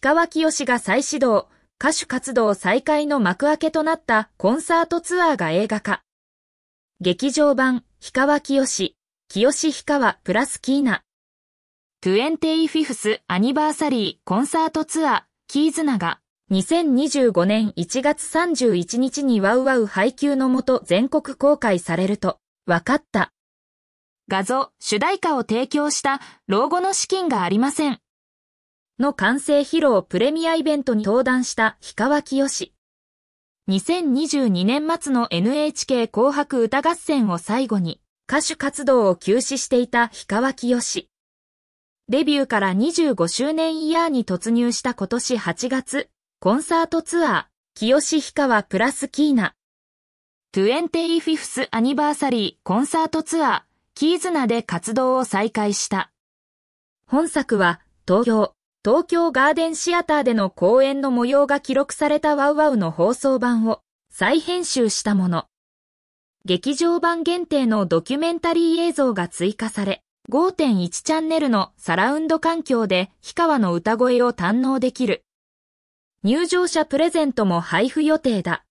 氷川きよしが再始動、歌手活動再開の幕開けとなったコンサートツアーが映画化。劇場版、氷川きよし、きよし氷川プラスキーナ。25th アニバーサリーコンサートツアー、キーズナが、2025年1月31日にワウワウ配給のもと全国公開されると、わかった。画像、主題歌を提供した老後の資金がありません。の完成披露プレミアイベントに登壇した氷川清よし。2022年末の NHK 紅白歌合戦を最後に歌手活動を休止していた氷川清し。デビューから25周年イヤーに突入した今年8月、コンサートツアー、清志氷川プラスキーナ。25th アニバーサリーコンサートツアー、キーズナで活動を再開した。本作は東京、東京ガーデンシアターでの公演の模様が記録されたワウワウの放送版を再編集したもの。劇場版限定のドキュメンタリー映像が追加され、5.1チャンネルのサラウンド環境で氷川の歌声を堪能できる。入場者プレゼントも配布予定だ。